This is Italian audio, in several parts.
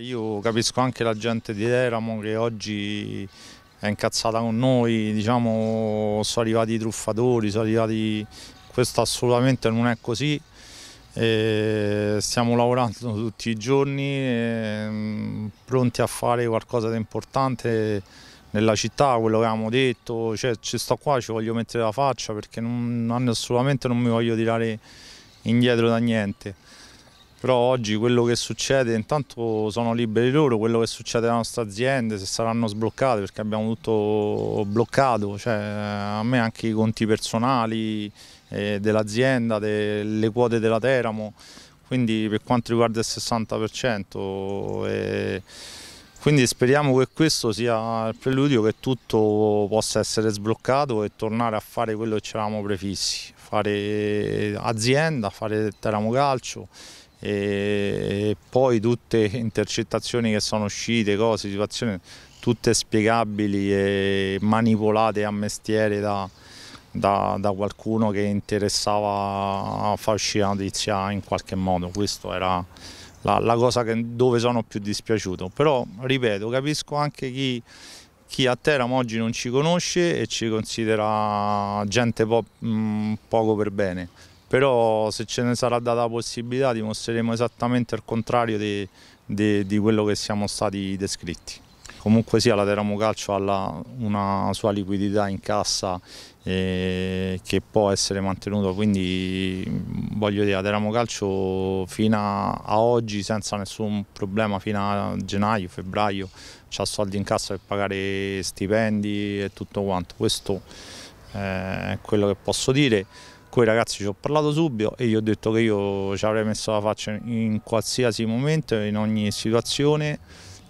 Io capisco anche la gente di Teramo che oggi è incazzata con noi, diciamo, sono arrivati i truffatori, sono arrivati... questo assolutamente non è così. E stiamo lavorando tutti i giorni, ehm, pronti a fare qualcosa di importante nella città, quello che avevamo detto, cioè, ci sto qua, ci voglio mettere la faccia perché non, assolutamente non mi voglio tirare indietro da niente però oggi quello che succede, intanto sono liberi loro, quello che succede alle nostra azienda se saranno sbloccate, perché abbiamo tutto bloccato, cioè, a me anche i conti personali eh, dell'azienda, delle quote della Teramo, quindi per quanto riguarda il 60%. Eh, quindi speriamo che questo sia il preludio che tutto possa essere sbloccato e tornare a fare quello che ci eravamo prefissi, fare azienda, fare Teramo Calcio e poi tutte intercettazioni che sono uscite, cose, situazioni tutte spiegabili e manipolate a mestiere da, da, da qualcuno che interessava a farci la notizia in qualche modo, questa era la, la cosa che, dove sono più dispiaciuto, però ripeto capisco anche chi chi a Teramo oggi non ci conosce e ci considera gente po mm, poco per bene però se ce ne sarà data la possibilità dimostreremo esattamente il contrario di, di, di quello che siamo stati descritti. Comunque sia la Teramo Calcio ha una sua liquidità in cassa eh, che può essere mantenuta, quindi voglio dire la Teramo Calcio fino a oggi senza nessun problema, fino a gennaio, febbraio, ha soldi in cassa per pagare stipendi e tutto quanto. Questo eh, è quello che posso dire. Con i ragazzi ci ho parlato subito e gli ho detto che io ci avrei messo la faccia in qualsiasi momento, in ogni situazione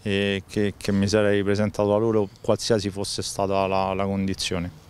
e che, che mi sarei presentato a loro qualsiasi fosse stata la, la condizione.